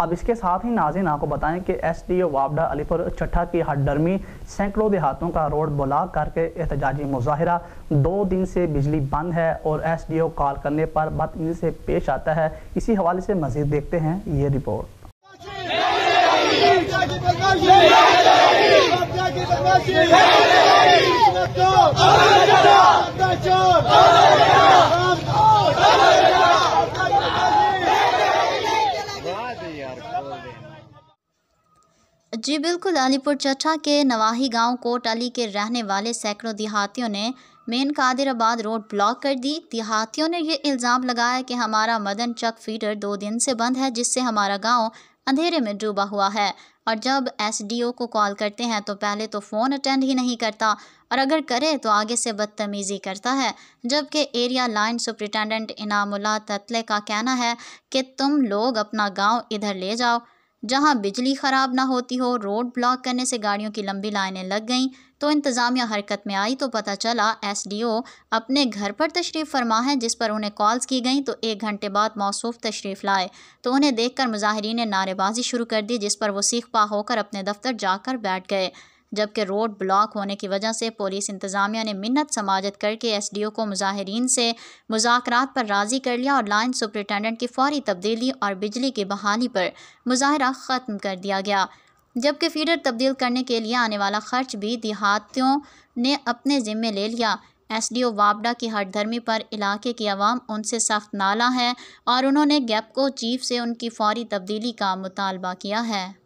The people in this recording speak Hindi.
अब इसके साथ ही नाजिन आपको बताएं कि एस डी ओ वाबडा अलीपुर चट्ठा की हडडर्मी सैकड़ों देहातों का रोड ब्लॉक करके एहतजाजी मुजाहरा दो दिन से बिजली बंद है और एस डी ओ कॉल करने पर बदमी से पेश आता है इसी हवाले से मजीद देखते हैं ये रिपोर्ट जी बिल्कुल अलीपुर चटा के नवाही गांव अली के रहने वाले सैकड़ों देहातियों ने मेन कादिराबाद रोड ब्लॉक कर दी देहातियों ने ये इल्ज़ाम लगाया कि हमारा मदन चक फीडर दो दिन से बंद है जिससे हमारा गांव अंधेरे में डूबा हुआ है और जब एसडीओ को कॉल करते हैं तो पहले तो फ़ोन अटेंड ही नहीं करता और अगर करे तो आगे से बदतमीज़ी करता है जबकि एरिया लाइन सुप्रिटेंडेंट इनामुल्ला तत्ले का कहना है कि तुम लोग अपना गांव इधर ले जाओ जहां बिजली ख़राब ना होती हो रोड ब्लॉक करने से गाड़ियों की लंबी लाइनें लग गईं तो इंतज़ामिया हरकत में आई तो पता चला एसडीओ अपने घर पर तशरीफ़ फरमा है जिस पर उन्हें कॉल्स की गईं तो एक घंटे बाद मौसू तशरीफ़ लाए तो उन्हें देखकर मुजाहरीन ने नारेबाजी शुरू कर दी जिस पर वो सीख पा होकर अपने दफ्तर जाकर बैठ गए जबकि रोड ब्लॉक होने की वजह से पुलिस इंतज़ामिया ने मिन्नत समाजत करके एस डी ओ को मुजाहरीन से मुजाकर पर राज़ी कर लिया और लाइन सुपरिटेंडेंट की फौरी तब्दीली और बिजली की बहाली पर मुजाहरा ख़त्म कर दिया गया जबकि फीडर तब्दील करने के लिए आने वाला खर्च भी देहातियों ने अपने ज़िम्मे ले लिया एस डी ओ वाबडा की हटधर्मी पर इलाके की आवाम उनसे सख्त नाला है और उन्होंने गैप को चीफ से उनकी फौरी तब्दीली का मुतालबा किया है